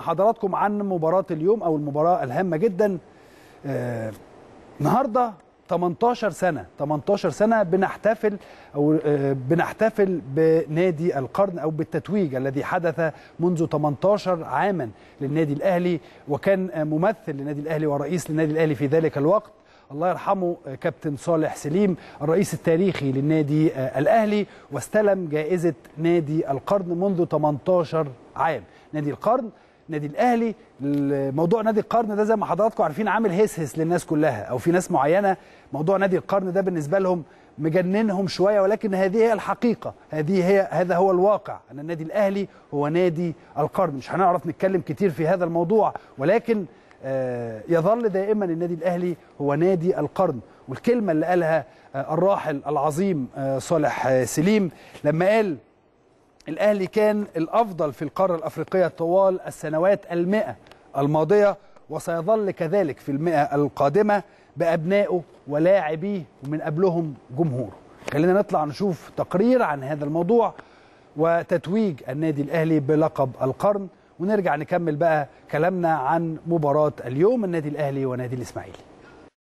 حضراتكم عن مباراة اليوم أو المباراة الهامة جدا آه، النهاردة 18 سنة 18 سنة بنحتفل أو آه، بنحتفل بنادي القرن أو بالتتويج الذي حدث منذ 18 عاما للنادي الأهلي وكان ممثل للنادي الأهلي ورئيس للنادي الأهلي في ذلك الوقت الله يرحمه آه، كابتن صالح سليم الرئيس التاريخي للنادي آه، الأهلي واستلم جائزة نادي القرن منذ 18 عام نادي القرن النادي الاهلي موضوع نادي القرن ده زي ما حضراتكم عارفين عامل هس هس للناس كلها او في ناس معينه موضوع نادي القرن ده بالنسبه لهم مجننهم شويه ولكن هذه هي الحقيقه هذه هي هذا هو الواقع ان النادي الاهلي هو نادي القرن مش هنعرف نتكلم كتير في هذا الموضوع ولكن آه، يظل دائما النادي الاهلي هو نادي القرن والكلمه اللي قالها آه، الراحل العظيم آه، صالح سليم لما قال الأهلي كان الأفضل في القارة الأفريقية طوال السنوات المئة الماضية وسيظل كذلك في المئة القادمة بأبنائه ولاعبيه ومن قبلهم جمهوره خلينا نطلع نشوف تقرير عن هذا الموضوع وتتويج النادي الأهلي بلقب القرن ونرجع نكمل بقى كلامنا عن مباراة اليوم النادي الأهلي ونادي الإسماعيلي